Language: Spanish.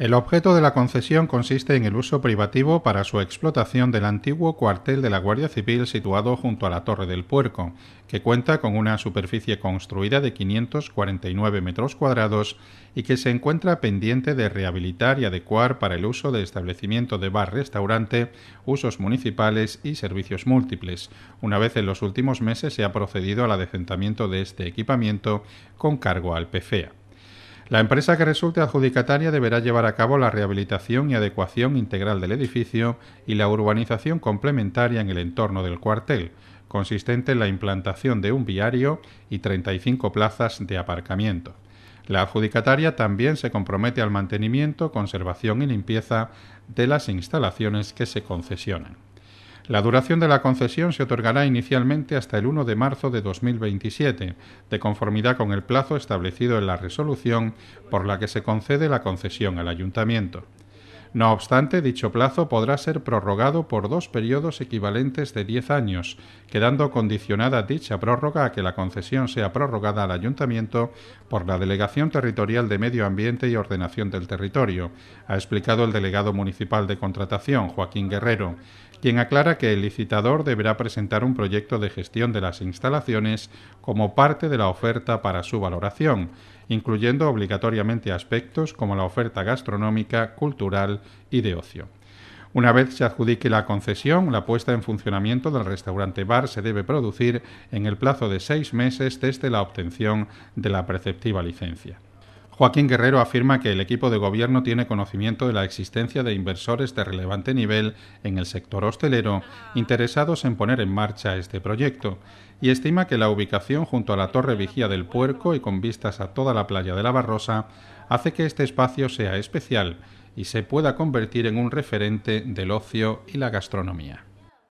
El objeto de la concesión consiste en el uso privativo para su explotación del antiguo cuartel de la Guardia Civil situado junto a la Torre del Puerco, que cuenta con una superficie construida de 549 metros cuadrados y que se encuentra pendiente de rehabilitar y adecuar para el uso de establecimiento de bar-restaurante, usos municipales y servicios múltiples. Una vez en los últimos meses se ha procedido al adecentamiento de este equipamiento con cargo al PFEA. La empresa que resulte adjudicataria deberá llevar a cabo la rehabilitación y adecuación integral del edificio y la urbanización complementaria en el entorno del cuartel, consistente en la implantación de un viario y 35 plazas de aparcamiento. La adjudicataria también se compromete al mantenimiento, conservación y limpieza de las instalaciones que se concesionan. La duración de la concesión se otorgará inicialmente hasta el 1 de marzo de 2027, de conformidad con el plazo establecido en la resolución por la que se concede la concesión al ayuntamiento. No obstante, dicho plazo podrá ser prorrogado por dos periodos equivalentes de 10 años, quedando condicionada dicha prórroga a que la concesión sea prorrogada al Ayuntamiento por la Delegación Territorial de Medio Ambiente y Ordenación del Territorio, ha explicado el delegado municipal de contratación, Joaquín Guerrero, quien aclara que el licitador deberá presentar un proyecto de gestión de las instalaciones como parte de la oferta para su valoración, incluyendo obligatoriamente aspectos como la oferta gastronómica, cultural y de ocio. Una vez se adjudique la concesión, la puesta en funcionamiento del restaurante bar se debe producir en el plazo de seis meses desde la obtención de la preceptiva licencia. Joaquín Guerrero afirma que el equipo de gobierno tiene conocimiento de la existencia de inversores de relevante nivel en el sector hostelero interesados en poner en marcha este proyecto y estima que la ubicación junto a la Torre Vigía del Puerco y con vistas a toda la playa de la Barrosa hace que este espacio sea especial y se pueda convertir en un referente del ocio y la gastronomía.